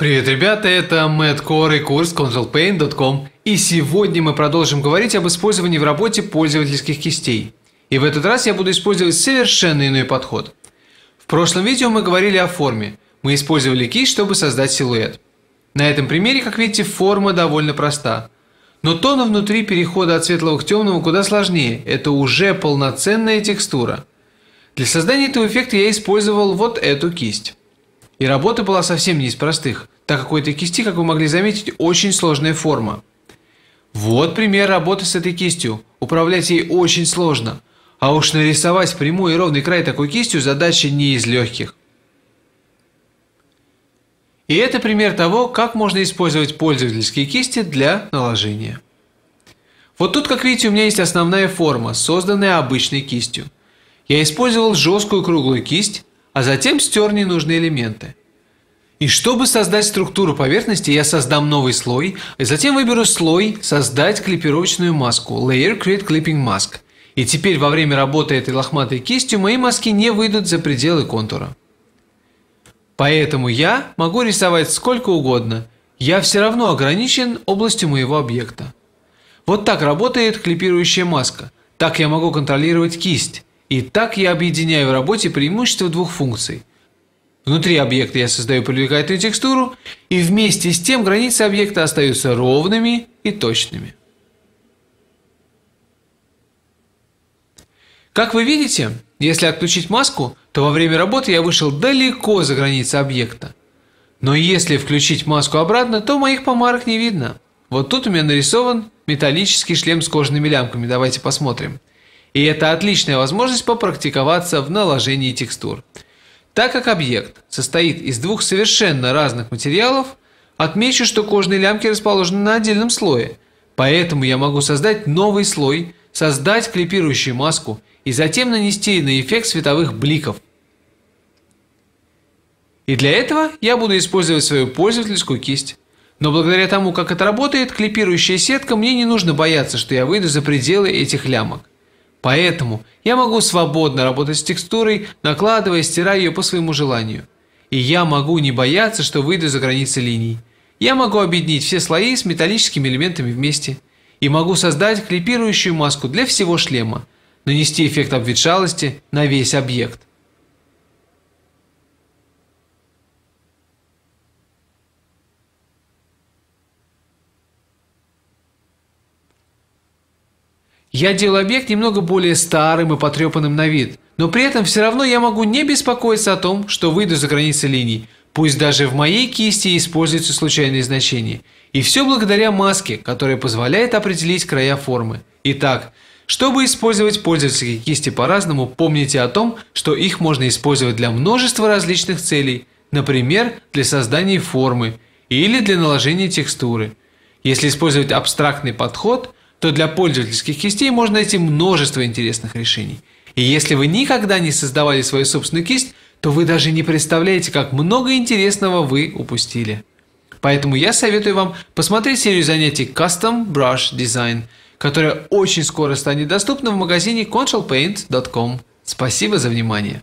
Привет, ребята, это Мэтт Кор и курс consolepaint.com и сегодня мы продолжим говорить об использовании в работе пользовательских кистей. И в этот раз я буду использовать совершенно иной подход. В прошлом видео мы говорили о форме. Мы использовали кисть, чтобы создать силуэт. На этом примере, как видите, форма довольно проста. Но тона внутри перехода от светлого к темному куда сложнее. Это уже полноценная текстура. Для создания этого эффекта я использовал вот эту кисть. И работа была совсем не из простых так как у этой кисти, как вы могли заметить, очень сложная форма. Вот пример работы с этой кистью. Управлять ей очень сложно. А уж нарисовать прямой и ровный край такой кистью задача не из легких. И это пример того, как можно использовать пользовательские кисти для наложения. Вот тут, как видите, у меня есть основная форма, созданная обычной кистью. Я использовал жесткую круглую кисть, а затем стер ненужные элементы. И чтобы создать структуру поверхности, я создам новый слой, и затем выберу слой «Создать клипировочную маску» Layer Create Clipping Mask. И теперь во время работы этой лохматой кистью мои маски не выйдут за пределы контура. Поэтому я могу рисовать сколько угодно, я все равно ограничен областью моего объекта. Вот так работает клипирующая маска, так я могу контролировать кисть, и так я объединяю в работе преимущества двух функций – Внутри объекта я создаю привлекательную текстуру, и вместе с тем границы объекта остаются ровными и точными. Как вы видите, если отключить маску, то во время работы я вышел далеко за границы объекта. Но если включить маску обратно, то моих помарок не видно. Вот тут у меня нарисован металлический шлем с кожаными лямками, давайте посмотрим. И это отличная возможность попрактиковаться в наложении текстур. Так как объект состоит из двух совершенно разных материалов, отмечу, что кожные лямки расположены на отдельном слое, поэтому я могу создать новый слой, создать клипирующую маску и затем нанести на эффект световых бликов. И для этого я буду использовать свою пользовательскую кисть. Но благодаря тому, как это работает, клипирующая сетка, мне не нужно бояться, что я выйду за пределы этих лямок. Поэтому я могу свободно работать с текстурой, накладывая и стирая ее по своему желанию. И я могу не бояться, что выйду за границы линий. Я могу объединить все слои с металлическими элементами вместе. И могу создать клипирующую маску для всего шлема, нанести эффект обветшалости на весь объект. Я делаю объект немного более старым и потрепанным на вид, но при этом все равно я могу не беспокоиться о том, что выйду за границы линий, пусть даже в моей кисти используются случайные значения. И все благодаря маске, которая позволяет определить края формы. Итак, чтобы использовать пользовательские кисти по-разному, помните о том, что их можно использовать для множества различных целей, например, для создания формы или для наложения текстуры. Если использовать абстрактный подход – то для пользовательских кистей можно найти множество интересных решений. И если вы никогда не создавали свою собственную кисть, то вы даже не представляете, как много интересного вы упустили. Поэтому я советую вам посмотреть серию занятий Custom Brush Design, которая очень скоро станет доступна в магазине controlpaint.com. Спасибо за внимание!